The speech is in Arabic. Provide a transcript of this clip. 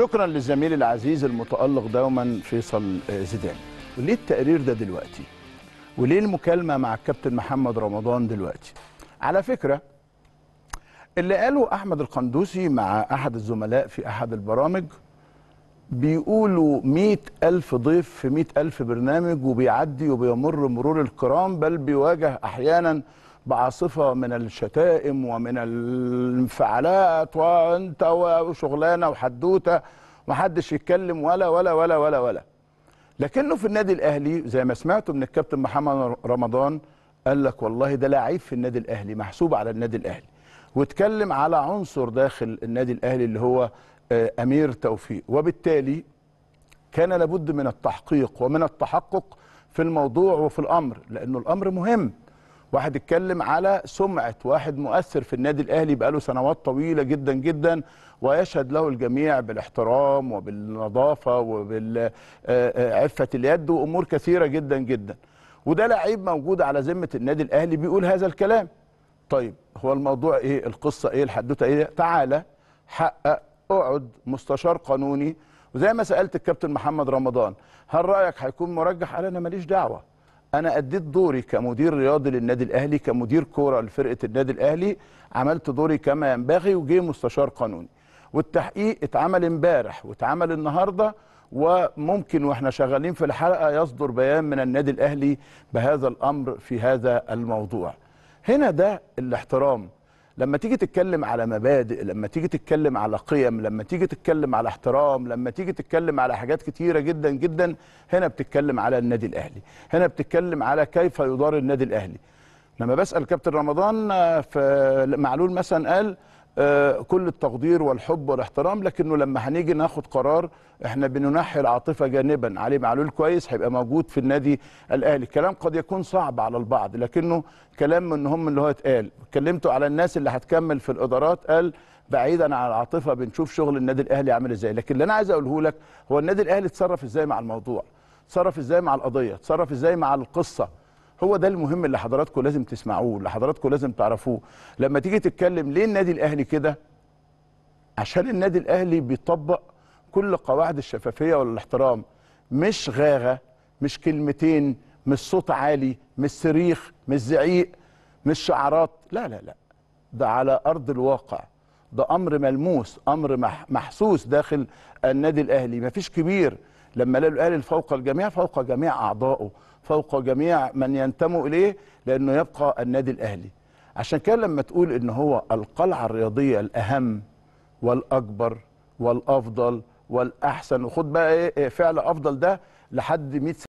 شكرا للزميل العزيز المتالق دوما فيصل آه، زيدان وليه التقرير ده دلوقتي وليه المكالمه مع الكابتن محمد رمضان دلوقتي على فكره اللي قاله احمد القندوسي مع احد الزملاء في احد البرامج بيقولوا مئة ألف ضيف في مئة ألف برنامج وبيعدي وبيمر مرور الكرام بل بيواجه أحيانا بعاصفه من الشتائم ومن الانفعالات وانت وشغلانه وحدوته محدش يتكلم ولا ولا ولا ولا ولا لكنه في النادي الاهلي زي ما سمعته من الكابتن محمد رمضان قال لك والله ده لعيب في النادي الاهلي محسوب على النادي الاهلي واتكلم على عنصر داخل النادي الاهلي اللي هو آه، امير توفيق وبالتالي كان لابد من التحقيق ومن التحقق في الموضوع وفي الامر لانه الامر مهم واحد اتكلم على سمعه واحد مؤثر في النادي الاهلي بقاله سنوات طويله جدا جدا ويشهد له الجميع بالاحترام وبالنظافه وبالعفه اليد وامور كثيره جدا جدا وده لعيب موجود على ذمه النادي الاهلي بيقول هذا الكلام طيب هو الموضوع ايه القصه ايه الحدوته ايه تعالى حقق اقعد مستشار قانوني وزي ما سالت الكابتن محمد رمضان هل رايك هيكون مرجح قال انا ماليش دعوه انا اديت دوري كمدير رياضي للنادي الاهلي كمدير كوره لفرقه النادي الاهلي عملت دوري كما ينبغي وجه مستشار قانوني والتحقيق اتعمل امبارح واتعمل النهارده وممكن واحنا شغالين في الحلقه يصدر بيان من النادي الاهلي بهذا الامر في هذا الموضوع هنا ده الاحترام لما تيجي تتكلم على مبادئ لما تيجي تتكلم على قيم لما تيجي تتكلم على احترام لما تيجي تتكلم على حاجات كتيرة جدا جدا هنا بتتكلم على النادي الأهلي هنا بتتكلم على كيف يدار النادي الأهلي لما بسأل كابتن رمضان آه، في معلول مثلا قال آه، كل التقدير والحب والاحترام لكنه لما هنيجي ناخد قرار احنا بننحي العاطفه جانبا علي معلول كويس هيبقى موجود في النادي الاهلي الكلام قد يكون صعب على البعض لكنه كلام من هم اللي هو اتقال اتكلمتوا على الناس اللي هتكمل في الادارات قال بعيدا عن العاطفه بنشوف شغل النادي الاهلي عامل ازاي لكن اللي انا عايز اقوله لك هو النادي الاهلي اتصرف ازاي مع الموضوع اتصرف ازاي مع القضيه اتصرف ازاي مع القصه هو ده المهم اللي حضراتكم لازم تسمعوه اللي حضراتكم لازم تعرفوه لما تيجي تتكلم ليه النادي الاهلي كده عشان النادي الاهلي بيطبق كل قواعد الشفافيه والاحترام مش غاغه مش كلمتين مش صوت عالي مش صريخ مش زعيق مش شعارات لا لا لا ده على ارض الواقع ده امر ملموس امر محسوس داخل النادي الاهلي مفيش كبير لما قال فوق الجميع فوق جميع اعضائه فوق جميع من ينتموا اليه لانه يبقى النادي الاهلي عشان كده لما تقول ان هو القلعه الرياضيه الاهم والاكبر والافضل والاحسن وخد بقى ايه, إيه، فعل افضل ده لحد 100